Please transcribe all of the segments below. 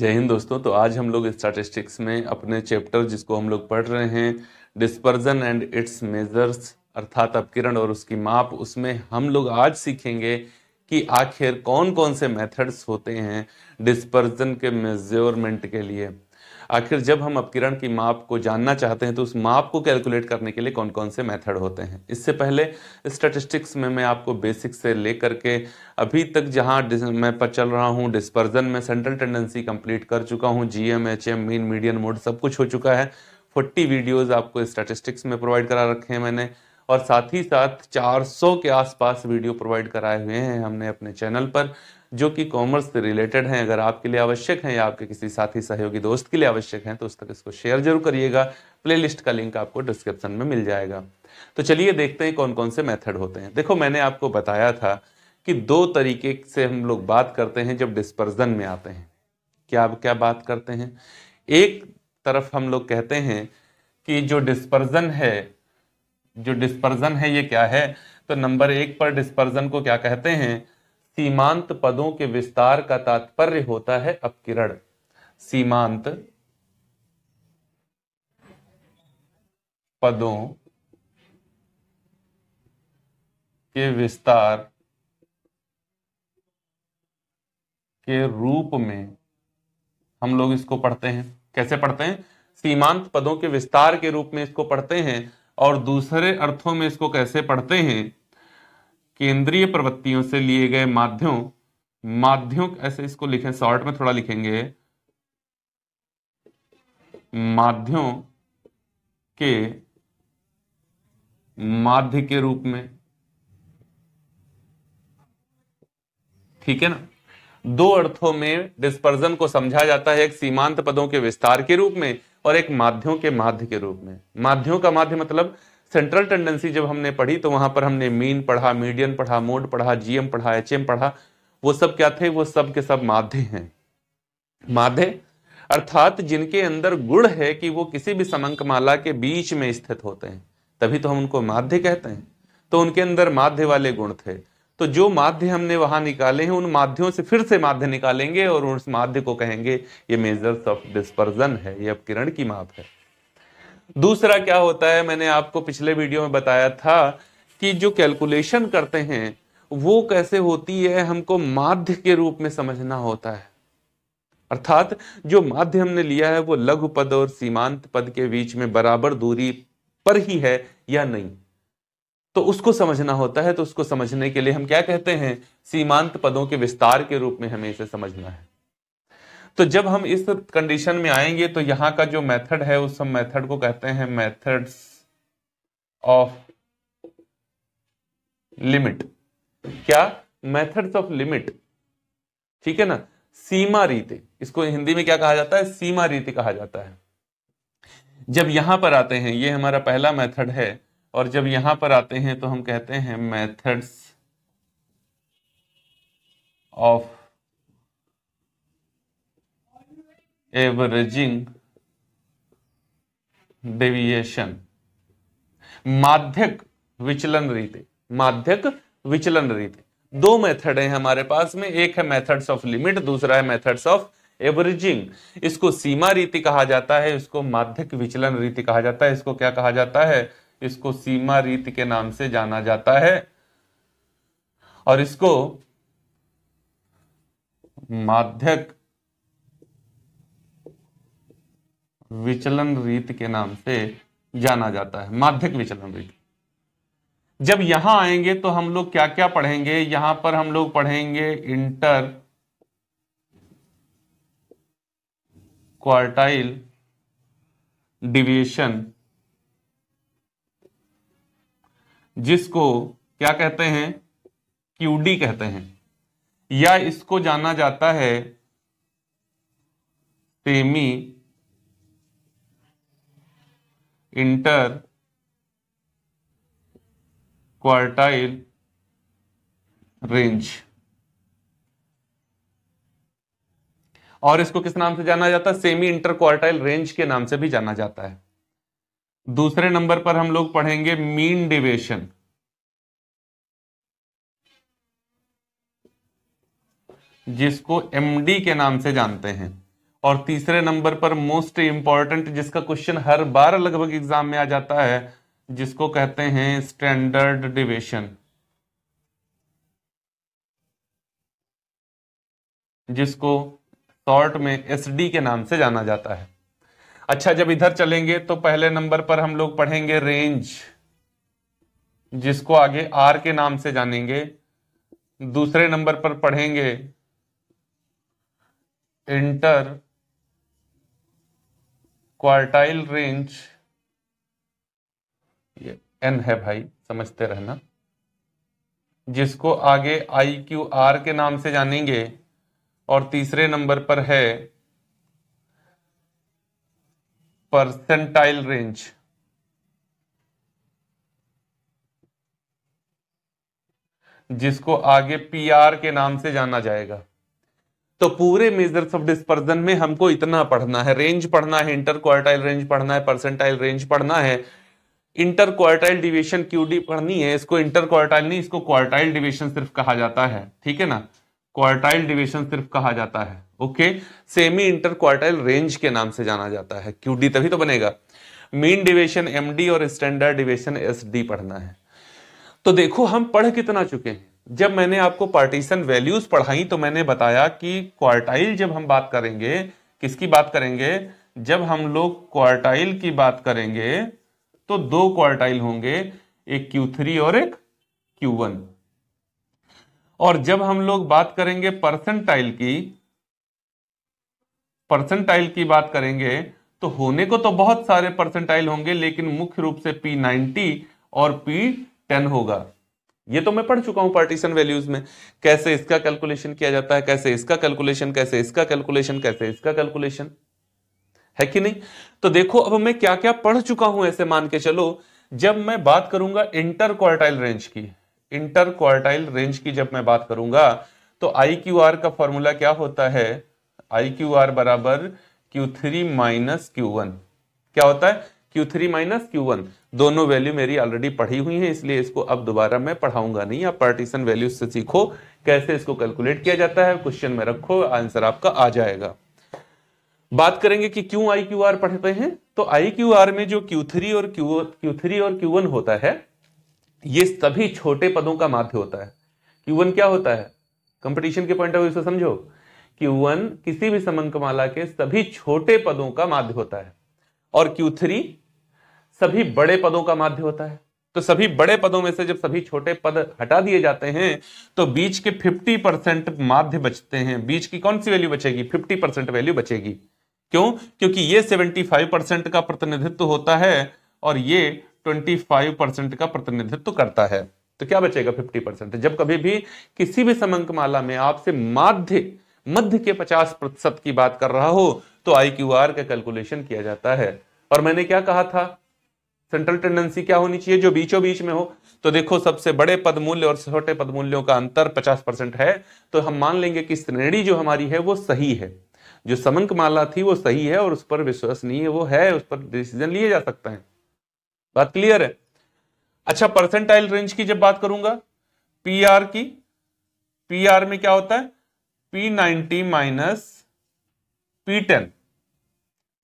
जय हिंद दोस्तों तो आज हम लोग स्टैटिस्टिक्स में अपने चैप्टर जिसको हम लोग पढ़ रहे हैं डिस्पर्जन एंड इट्स मेजर्स अर्थात अपकिरण और उसकी माप उसमें हम लोग आज सीखेंगे कि आखिर कौन कौन से मेथड्स होते हैं डिस्पर्जन के मेजरमेंट के लिए आखिर जब हम अपकिरण की माप को जानना चाहते हैं तो उस माप को कैलकुलेट करने के लिए कौन कौन से मेथड होते हैं इससे पहले स्टैटिस्टिक्स में मैं आपको बेसिक से लेकर के अभी तक जहाँ मैं पर चल रहा हूँ डिस्पर्जन में सेंट्रल टेंडेंसी कंप्लीट कर चुका हूँ G M H M mean median mode सब कुछ हो चुका है फोर्टी वीडियोज़ आपको स्टैटिस्टिक्स में प्रोवाइड करा रखे हैं मैंने और साथ ही साथ 400 के आसपास वीडियो प्रोवाइड कराए हुए हैं हमने अपने चैनल पर जो कि कॉमर्स से रिलेटेड हैं अगर आपके लिए आवश्यक हैं या आपके किसी साथी सहयोगी दोस्त के लिए आवश्यक हैं तो उस तक इसको शेयर जरूर करिएगा प्लेलिस्ट का लिंक आपको डिस्क्रिप्शन में मिल जाएगा तो चलिए देखते हैं कौन कौन से मेथड होते हैं देखो मैंने आपको बताया था कि दो तरीके से हम लोग बात करते हैं जब डिस्पर्जन में आते हैं क्या क्या बात करते हैं एक तरफ हम लोग कहते हैं कि जो डिस्पर्जन है जो डिस्पर्जन है ये क्या है तो नंबर एक पर डिस्पर्जन को क्या कहते हैं सीमांत पदों के विस्तार का तात्पर्य होता है अपकिरण सीमांत पदों के विस्तार के रूप में हम लोग इसको पढ़ते हैं कैसे पढ़ते हैं सीमांत पदों के विस्तार के रूप में इसको पढ़ते हैं और दूसरे अर्थों में इसको कैसे पढ़ते हैं केंद्रीय प्रवृत्तियों से लिए गए माध्यम माध्यम ऐसे इसको लिखें शॉर्ट में थोड़ा लिखेंगे माध्यम के माध्य के रूप में ठीक है ना दो अर्थों में डिस्पर्जन को समझा जाता है एक सीमांत पदों के विस्तार के रूप में और एक माध्यम के माध्य के रूप में माध्यम का माध्य मतलब सेंट्रल टेंडेंसी जब हमने पढ़ी तो वहां पर हमने मीन पढ़ा मीडियन पढ़ा मोड पढ़ा जीएम पढ़ा एचएम पढ़ा वो सब क्या थे वो सब के सब माध्य हैं माध्य अर्थात जिनके अंदर गुण है कि वो किसी भी समंकमाला के बीच में स्थित होते हैं तभी तो हम उनको माध्य कहते हैं तो उनके अंदर माध्य वाले गुण थे तो जो माध्य हमने वहां निकाले हैं उन माध्यों से फिर से माध्य निकालेंगे और उस माध्य को कहेंगे ये मेजर्स ऑफ डिस्पर्जन है ये किरण की माप है दूसरा क्या होता है मैंने आपको पिछले वीडियो में बताया था कि जो कैलकुलेशन करते हैं वो कैसे होती है हमको माध्य के रूप में समझना होता है अर्थात जो माध्य हमने लिया है वो लघु पद और सीमांत पद के बीच में बराबर दूरी पर ही है या नहीं तो उसको समझना होता है तो उसको समझने के लिए हम क्या कहते हैं सीमांत पदों के विस्तार के रूप में हमें इसे समझना है तो जब हम इस कंडीशन में आएंगे तो यहां का जो मेथड है उस मेथड को कहते हैं मेथड्स ऑफ लिमिट क्या मेथड्स ऑफ लिमिट ठीक है ना सीमा रीति इसको हिंदी में क्या कहा जाता है सीमा रीति कहा जाता है जब यहां पर आते हैं ये हमारा पहला मेथड है और जब यहां पर आते हैं तो हम कहते हैं मेथड्स ऑफ एवरेजिंग डेविएशन माध्यक विचलन रीति माध्यक विचलन रीति दो मेथड है हमारे पास में एक है मेथड्स ऑफ लिमिट दूसरा है मेथड्स ऑफ एवरेजिंग इसको सीमा रीति कहा जाता है इसको माध्यक विचलन रीति कहा जाता है इसको क्या कहा जाता है इसको सीमा रीति के नाम से जाना जाता है और इसको माध्यक विचलन रीत के नाम से जाना जाता है माध्यक विचलन रीत जब यहां आएंगे तो हम लोग क्या क्या पढ़ेंगे यहां पर हम लोग पढ़ेंगे इंटर क्वार्टाइल डिविएशन जिसको क्या कहते हैं क्यूडी कहते हैं या इसको जाना जाता है सेमी इंटर क्वार्टाइल रेंज और इसको किस नाम से जाना जाता है सेमी इंटर क्वार्टाइल रेंज के नाम से भी जाना जाता है दूसरे नंबर पर हम लोग पढ़ेंगे मीन डिवेशन जिसको एमडी के नाम से जानते हैं और तीसरे नंबर पर मोस्ट इंपॉर्टेंट जिसका क्वेश्चन हर बार लगभग एग्जाम में आ जाता है जिसको कहते हैं स्टैंडर्ड डिवेशन जिसको शॉर्ट में एसडी के नाम से जाना जाता है अच्छा जब इधर चलेंगे तो पहले नंबर पर हम लोग पढ़ेंगे रेंज जिसको आगे आर के नाम से जानेंगे दूसरे नंबर पर पढ़ेंगे इंटर क्वार्टाइल रेंज ये एन है भाई समझते रहना जिसको आगे आई क्यू आर के नाम से जानेंगे और तीसरे नंबर पर है परसेंटाइल रेंज जिसको आगे पी आर के नाम से जाना जाएगा तो पूरे मेजर्स ऑफ डिस्पर्जन में हमको इतना पढ़ना है रेंज पढ़ना है इंटर क्वार्टाइल रेंज पढ़ना है परसेंटाइल रेंज पढ़ना है इंटर क्वार्टाइल डिविजन क्यूडी पढ़नी है इसको इंटर क्वार्टाइल नहीं इसको क्वार्टाइल डिविएशन सिर्फ कहा जाता है ठीक है ना क्वार्टाइल डिविएशन सिर्फ कहा जाता है okay semi inter quartile range के नाम से जाना जाता है क्यूडी तभी तो बनेगा मीन डिवेशन एमडी और स्टैंडर्ड डिवेशन एसडी पढ़ना है तो देखो हम पढ़ कितना चुके हैं जब मैंने आपको पार्टीशन वैल्यूज पढ़ाई तो मैंने बताया कि क्वार्टाइल जब हम बात करेंगे किसकी बात करेंगे जब हम लोग क्वार्टाइल की बात करेंगे तो दो क्वार्टाइल होंगे एक Q3 और एक Q1 और जब हम लोग बात करेंगे परसेंटाइल की परसेंटाइल की बात करेंगे तो होने को तो बहुत सारे परसेंटाइल होंगे लेकिन मुख्य रूप से P90 और P10 होगा ये तो मैं पढ़ चुका हूं पार्टीशन वैल्यूज में कैसे इसका कैलकुलेशन किया जाता है कैसे इसका कैलकुलेशन कैसे इसका कैलकुलेशन कैसे इसका कैलकुलेशन है कि नहीं तो देखो अब मैं क्या क्या पढ़ चुका हूं ऐसे मान के चलो जब मैं बात करूंगा इंटर क्वार्टाइल रेंज की इंटर क्वार्टाइल रेंज की जब मैं बात करूंगा तो आई क्यू आर का फॉर्मूला क्या होता है आई क्यू आर बराबर Q three minus Q one क्या होता है Q3 थ्री माइनस क्यू दोनों वैल्यू मेरी ऑलरेडी पढ़ी हुई है इसलिए इसको अब दोबारा मैं पढ़ाऊंगा नहीं आप पार्टीशन वैल्यू से सीखो कैसे इसको कैलकुलेट किया जाता है क्वेश्चन में रखो आंसर आपका आ जाएगा बात करेंगे कि क्यों आई क्यू आर पढ़ते हैं तो आई क्यू आर में जो क्यू थ्री और क्यू क्यू थ्री और क्यू वन होता है ये सभी छोटे पदों का माध्य होता है क्यू वन क्या होता है कंपटीशन के पॉइंट ऑफ व्यू से समझो क्यू वन किसी भी समंकमाला के सभी छोटे पदों का माध्य होता है और क्यू थ्री सभी बड़े पदों का माध्य होता है तो सभी बड़े पदों में से जब सभी छोटे पद हटा दिए जाते हैं तो बीच के 50 परसेंट माध्य बचते हैं बीच की कौन सी वैल्यू बचेगी 50 परसेंट वैल्यू बचेगी क्यों क्योंकि ये 75 परसेंट का प्रतिनिधित्व होता है और ये 25 परसेंट का प्रतिनिधित्व करता है तो क्या बचेगा 50 परसेंट जब कभी भी किसी भी समंक माला में आपसे माध्य मध्य के पचास प्रतिशत की बात कर रहा हो तो आई का कैलकुलेशन किया जाता है और मैंने क्या कहा था सेंट्रल टेंडेंसी क्या होनी चाहिए जो बीचों बीच में हो तो देखो सबसे बड़े पद मूल्य और छोटे पद मूल्यों का अंतर 50 परसेंट है तो हम मान लेंगे कि श्रेणी जो हमारी है वो सही है जो समंक माला थी वो सही है और उस पर विश्वसनीय वो है उस पर डिसीजन लिए जा सकते हैं बात क्लियर है अच्छा परसेंटाइल रेंज की जब बात करूंगा पी की पी में क्या होता है P ninety minus P ten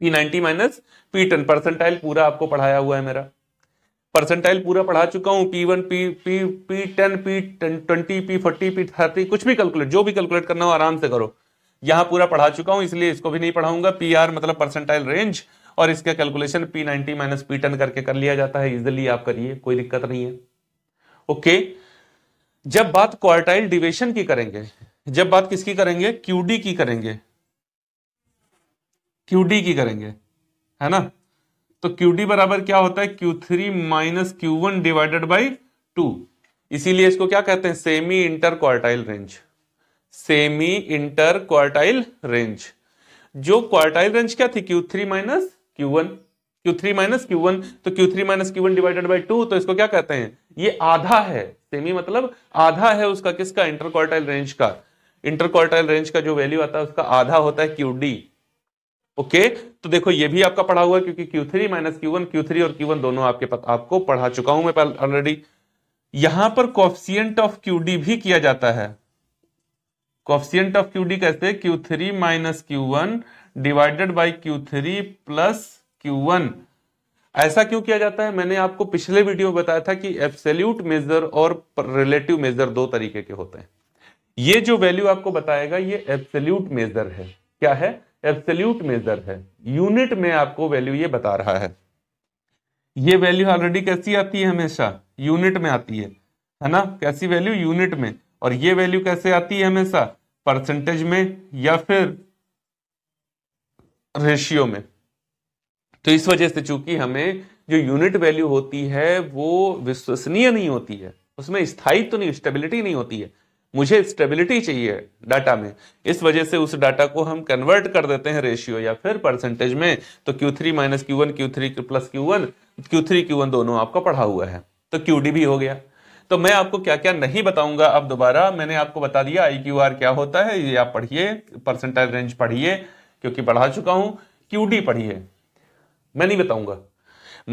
P ninety minus P ten percentile पूरा आपको पढ़ाया हुआ है मेरा परसेंटाइल पूरा पढ़ा चुका हूं P one P P P ten P twenty P forty P thirty कुछ भी कैलकुलेट जो भी कैलकुलेट करना हो आराम से करो यहां पूरा पढ़ा चुका हूं इसलिए इसको भी नहीं पढ़ाऊंगा पी आर मतलब परसेंटाइल रेंज और इसका calculation P ninety minus P ten करके कर लिया जाता है इजिली आप करिए कोई दिक्कत नहीं है ओके जब बात क्वार्टाइल डिवेशन की करेंगे जब बात किसकी करेंगे क्यूडी की करेंगे क्यू डी की करेंगे है ना तो क्यू डी बराबर क्या होता है Q three minus Q one divided by two इसीलिए इसको क्या कहते हैं semi inter quartile range semi inter quartile range जो क्वार्टाइल रेंज क्या थी Q three minus Q one Q three minus Q one तो Q three minus Q one divided by two तो इसको क्या कहते हैं ये आधा है सेमी मतलब आधा है उसका किसका इंटर क्वार्टाइल रेंज का इंटर क्वार्टाइल रेंज का जो वैल्यू आता है उसका आधा होता है क्यू डी ओके तो देखो ये भी आपका पढ़ा हुआ है क्योंकि क्यू थ्री माइनस क्यू और Q1 दोनों आपके पास आपको पढ़ा चुका हूं मैं ऑलरेडी यहां पर कॉफिशियंट ऑफ QD भी किया जाता है कॉफिशियंट ऑफ QD कैसे Q three minus Q divided by Q three plus Q one ऐसा क्यों किया जाता है मैंने आपको पिछले वीडियो में बताया था कि एब्सोल्यूट मेजर और रिलेटिव मेजर दो तरीके के होते हैं ये जो वैल्यू आपको बताएगा ये एब्सोल्यूट मेजर है क्या है एब्सोल्यूट मेजर है यूनिट में आपको वैल्यू ये बता रहा है ये वैल्यू ऑलरेडी कैसी आती है हमेशा यूनिट में आती है है ना कैसी वैल्यू यूनिट में और ये वैल्यू कैसे आती है हमेशा परसेंटेज में या फिर रेशियो में तो इस वजह से चूंकि हमें जो यूनिट वैल्यू होती है वो विश्वसनीय नहीं होती है उसमें स्थायित्व तो नहीं स्टेबिलिटी नहीं होती है मुझे स्टेबिलिटी चाहिए डाटा में इस वजह से उस डाटा को हम कन्वर्ट कर देते हैं रेशियो या फिर परसेंटेज में तो Q3 three minus Q one Q three plus Q one Q three Q one दोनों आपका पढ़ा हुआ है तो क्यू डी भी हो गया तो मैं आपको क्या क्या नहीं बताऊंगा अब दोबारा मैंने आपको बता दिया आई क्यू आर क्या होता है ये आप पढ़िए परसेंटेज रेंज पढ़िए क्योंकि पढ़ा चुका हूं क्यू डी पढ़िए मैं नहीं बताऊंगा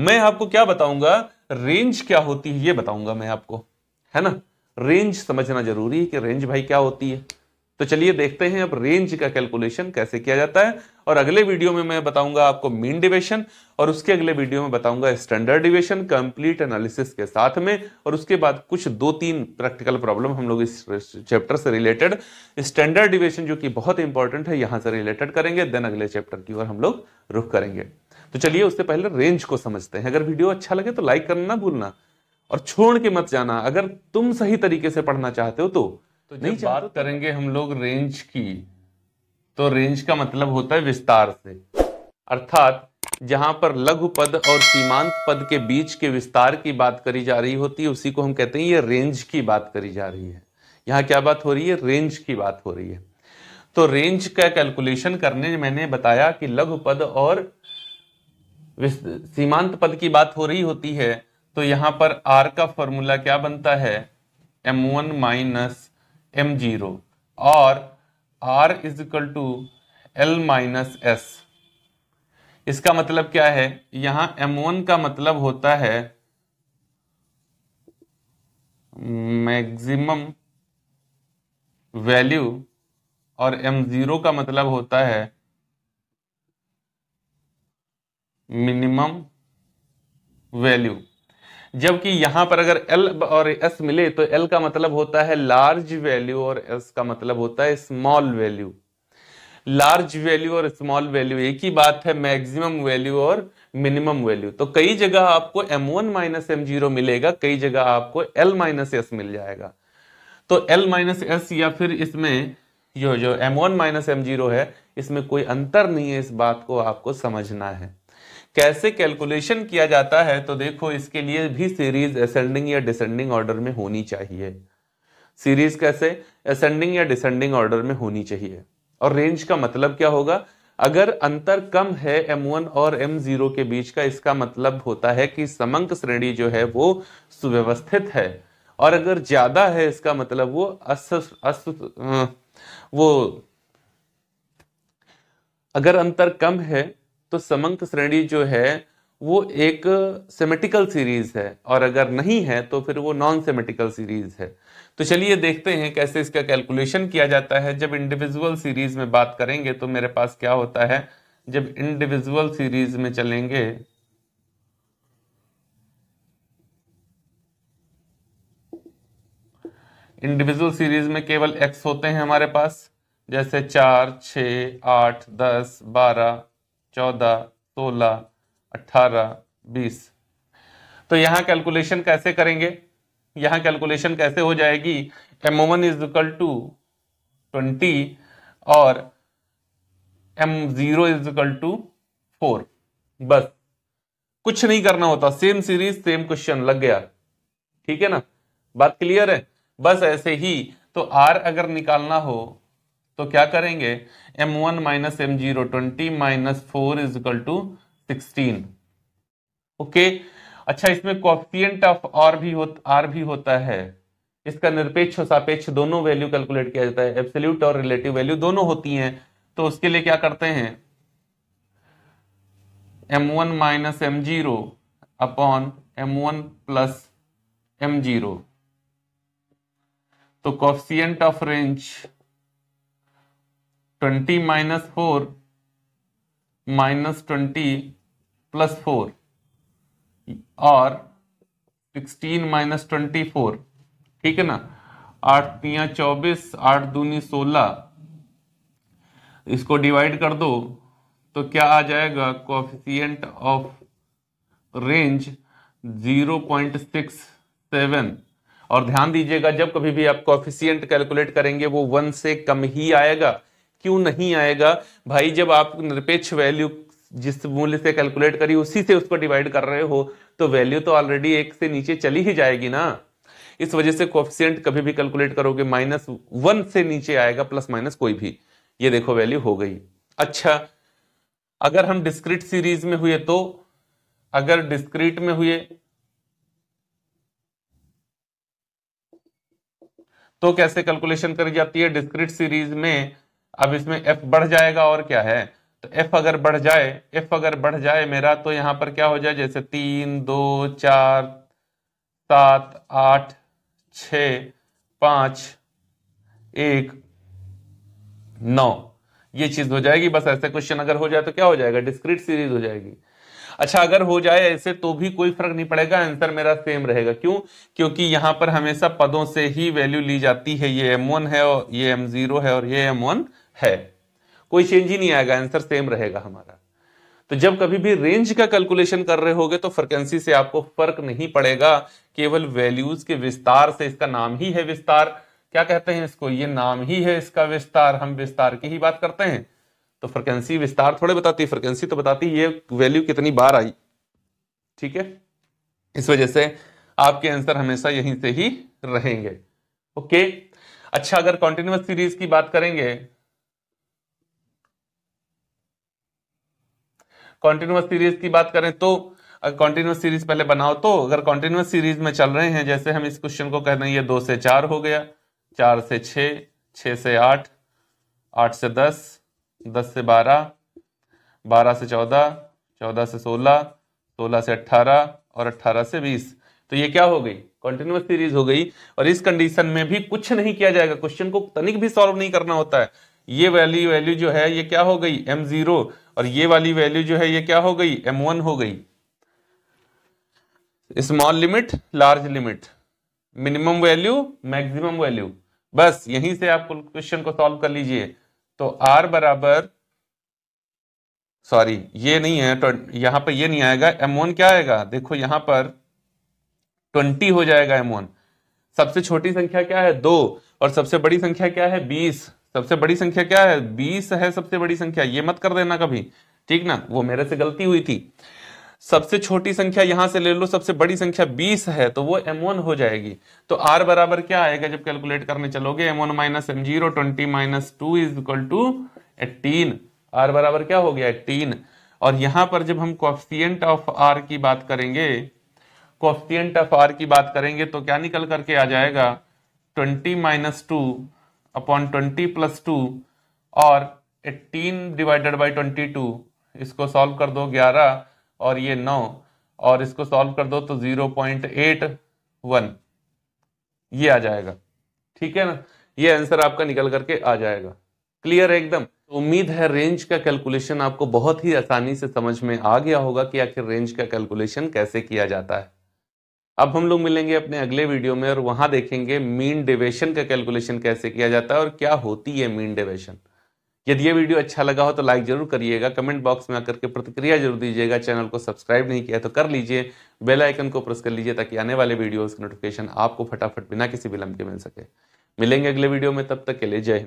मैं आपको क्या बताऊंगा रेंज क्या होती है ये बताऊंगा मैं आपको है ना रेंज समझना जरूरी है कि रेंज भाई क्या होती है तो चलिए देखते हैं अब रेंज का कैलकुलेशन कैसे किया जाता है और अगले वीडियो में मैं बताऊंगा आपको मीन डिवेशन और उसके अगले वीडियो में बताऊंगा स्टैंडर्ड डिवेशन कंप्लीट एनालिसिस के साथ में और उसके बाद कुछ दो तीन प्रैक्टिकल प्रॉब्लम हम लोग इस चैप्टर से रिलेटेड स्टैंडर्ड डिवेशन जो कि बहुत इंपॉर्टेंट है यहाँ से रिलेटेड करेंगे देन अगले चैप्टर की ओर हम लोग रुख करेंगे तो चलिए उससे पहले रेंज को समझते हैं अगर वीडियो अच्छा लगे तो लाइक करना ना भूलना और छोड़ के मत जाना अगर तुम सही तरीके से पढ़ना चाहते हो तो, तो नहीं बात तो करेंगे हम लोग रेंज की तो रेंज का मतलब होता है विस्तार से अर्थात जहां पर लघु पद और सीमांत पद के बीच के विस्तार की बात करी जा रही होती है उसी को हम कहते हैं ये रेंज की बात करी जा रही है यहां क्या बात हो रही है रेंज की बात हो रही है तो रेंज का कैलकुलेशन करने मैंने बताया कि लघु पद और सीमांत पद की बात हो रही होती है तो यहां पर आर का फॉर्मूला क्या बनता है M one minus M zero और R is equal to L minus S इसका मतलब क्या है यहां M1 का मतलब होता है मैक्सिमम वैल्यू और M0 का मतलब होता है मिनिमम वैल्यू जबकि यहां पर अगर एल और एस मिले तो एल का मतलब होता है लार्ज वैल्यू और एस का मतलब होता है स्मॉल वैल्यू लार्ज वैल्यू और स्मॉल वैल्यू एक ही बात है मैक्सिमम वैल्यू और मिनिमम वैल्यू तो कई जगह आपको M one minus M zero मिलेगा कई जगह आपको एल माइनस एस मिल जाएगा तो एल माइनस एस या फिर इसमें जो जो M one minus M zero है इसमें कोई अंतर नहीं है इस बात को आपको समझना है कैसे कैलकुलेशन किया जाता है तो देखो इसके लिए भी सीरीज असेंडिंग या डिसेंडिंग ऑर्डर में होनी चाहिए सीरीज कैसे असेंडिंग या डिसेंडिंग ऑर्डर में होनी चाहिए और रेंज का मतलब क्या होगा अगर अंतर कम है M1 और M0 के बीच का इसका मतलब होता है कि समंक श्रेणी जो है वो सुव्यवस्थित है और अगर ज्यादा है इसका मतलब वो अस, अस वो अगर अंतर कम है तो समंक श्रेणी जो है वो एक सेमेटिकल सीरीज है और अगर नहीं है तो फिर वो नॉन सेमेटिकल सीरीज है तो चलिए देखते हैं कैसे इसका कैलकुलेशन किया जाता है जब इंडिविजुअल सीरीज में बात करेंगे तो मेरे पास क्या होता है जब इंडिविजुअल सीरीज में चलेंगे इंडिविजुअल सीरीज में केवल एक्स होते हैं हमारे पास जैसे चार छ आठ दस बारह चौदह सोलह अट्ठारह बीस तो यहाँ कैलकुलेशन कैसे करेंगे यहाँ कैलकुलेशन कैसे हो जाएगी M one is equal to twenty और M zero is equal to four बस कुछ नहीं करना होता सेम सीरीज सेम क्वेश्चन लग गया ठीक है ना बात क्लियर है बस ऐसे ही तो आर अगर निकालना हो तो क्या करेंगे M one minus M zero twenty minus four is equal to sixteen okay अच्छा इसमें कॉफियंट ऑफ आर भी हो आर भी होता है इसका निरपेक्ष और सापेक्ष दोनों वैल्यू कैलकुलेट किया जाता है एब्सोल्यूट और रिलेटिव वैल्यू दोनों होती हैं तो उसके लिए क्या करते हैं M one minus M zero upon M one plus M zero तो coefficient of range twenty minus four minus twenty plus four और सिक्सटीन माइनस ट्वेंटी फोर ठीक है ना आठ तिया चौबीस आठ दूनी सोलह इसको डिवाइड कर दो तो क्या आ जाएगा coefficient of range zero point six seven और ध्यान दीजिएगा जब कभी भी आप कोफिशियंट कैलकुलेट करेंगे वो वन से कम ही आएगा क्यों नहीं आएगा भाई जब आप निरपेक्ष वैल्यू जिस मूल्य से कैलकुलेट करी उसी से उसको डिवाइड कर रहे हो तो वैल्यू तो ऑलरेडी एक से नीचे चली ही जाएगी ना इस वजह से कोफिशियंट कभी भी कैलकुलेट करोगे माइनस वन से नीचे आएगा प्लस माइनस कोई भी ये देखो वैल्यू हो गई अच्छा अगर हम डिस्क्रीट सीरीज में हुए तो अगर डिस्क्रीट में हुए तो कैसे कैलकुलेशन करी जाती है डिस्क्रीट सीरीज में अब इसमें एफ बढ़ जाएगा और क्या है तो एफ अगर बढ़ जाए एफ अगर बढ़ जाए मेरा तो यहाँ पर क्या हो जाए जैसे तीन दो चार सात आठ छ पांच एक नौ ये चीज हो जाएगी बस ऐसे क्वेश्चन अगर हो जाए तो क्या हो जाएगा डिस्क्रीट सीरीज हो जाएगी अच्छा अगर हो जाए ऐसे तो भी कोई फर्क नहीं पड़ेगा आंसर मेरा सेम रहेगा क्यों क्योंकि यहां पर हमेशा पदों से ही वैल्यू ली जाती है ये m1 है और ये m0 है और ये m1 है कोई चेंज ही नहीं आएगा आंसर सेम रहेगा हमारा तो जब कभी भी रेंज का कैलकुलेशन कर रहे होगे तो फ्रिक्वेंसी से आपको फर्क नहीं पड़ेगा केवल वैल्यूज के विस्तार से इसका नाम ही है विस्तार क्या कहते हैं इसको ये नाम ही है इसका विस्तार हम विस्तार की ही बात करते हैं तो फ्रिक्वेंसी विस्तार थोड़े बताती है फ्रिक्वेंसी तो बताती है ये वैल्यू कितनी बार आई ठीक है इस वजह से आपके आंसर हमेशा यहीं से ही रहेंगे ओके अच्छा अगर कॉन्टिन्यूस सीरीज की बात करेंगे कॉन्टिन्यूस सीरीज की बात करें तो कॉन्टिन्यूस सीरीज पहले बनाओ तो अगर कॉन्टिन्यूस सीरीज में चल रहे हैं जैसे हम इस क्वेश्चन को कह रहे हैं ये दो से चार हो गया चार से छ छ से आठ आठ से दस दस से बारह बारह से चौदह चौदह से सोलह सोलह से अट्ठारह और अट्ठारह से बीस तो ये क्या हो गई कॉन्टिन्यूस सीरीज हो गई और इस कंडीशन में भी कुछ नहीं किया जाएगा क्वेश्चन को तनिक भी सॉल्व नहीं करना होता है ये वैल्यू वैल्यू जो है ये क्या हो गई एम जीरो और ये वाली वैल्यू जो है ये क्या हो गई एम वन हो गई small limit large limit minimum value maximum value बस यहीं से आप क्वेश्चन को सॉल्व कर लीजिए तो आर बराबर सॉरी ये नहीं है तो यहां पर ये नहीं आएगा एम वन क्या आएगा देखो यहां पर ट्वेंटी हो जाएगा एम वन सबसे छोटी संख्या क्या है दो और सबसे बड़ी संख्या क्या है बीस सबसे बड़ी संख्या क्या है बीस है सबसे बड़ी संख्या ये मत कर देना कभी ठीक ना वो मेरे से गलती हुई थी सबसे छोटी संख्या यहां से ले लो सबसे बड़ी संख्या 20 है तो वो m1 हो जाएगी तो r बराबर क्या आएगा जब कैलकुलेट करने चलोगे m1 one minus M zero twenty minus two is equal to eighteen are बराबर क्या हो गया एटीन और यहां पर जब हम कॉफियंट ऑफ r की बात करेंगे कॉफियंट ऑफ r की बात करेंगे तो क्या निकल करके आ जाएगा 20 minus two upon twenty plus two और eighteen divided by twenty two इसको सॉल्व कर दो ग्यारह और ये नौ और इसको सॉल्व कर दो तो जीरो पॉइंट एट वन ये आ जाएगा ठीक है ना ये आंसर आपका निकल करके आ जाएगा क्लियर है एकदम तो उम्मीद है रेंज का कैलकुलेशन आपको बहुत ही आसानी से समझ में आ गया होगा कि आखिर रेंज का कैलकुलेशन कैसे किया जाता है अब हम लोग मिलेंगे अपने अगले वीडियो में और वहां देखेंगे मीन डिवेशन का कैलकुलेशन कैसे किया जाता है और क्या होती है मीन डिवेशन यदि ये वीडियो अच्छा लगा हो तो लाइक जरूर करिएगा कमेंट बॉक्स में आकर के प्रतिक्रिया जरूर दीजिएगा चैनल को सब्सक्राइब नहीं किया तो कर लीजिए बेल आइकन को प्रेस कर लीजिए ताकि आने वाले वीडियोस की नोटिफिकेशन आपको फटाफट बिना किसी विलंब के मिल सके मिलेंगे अगले वीडियो में तब तक के लिए जय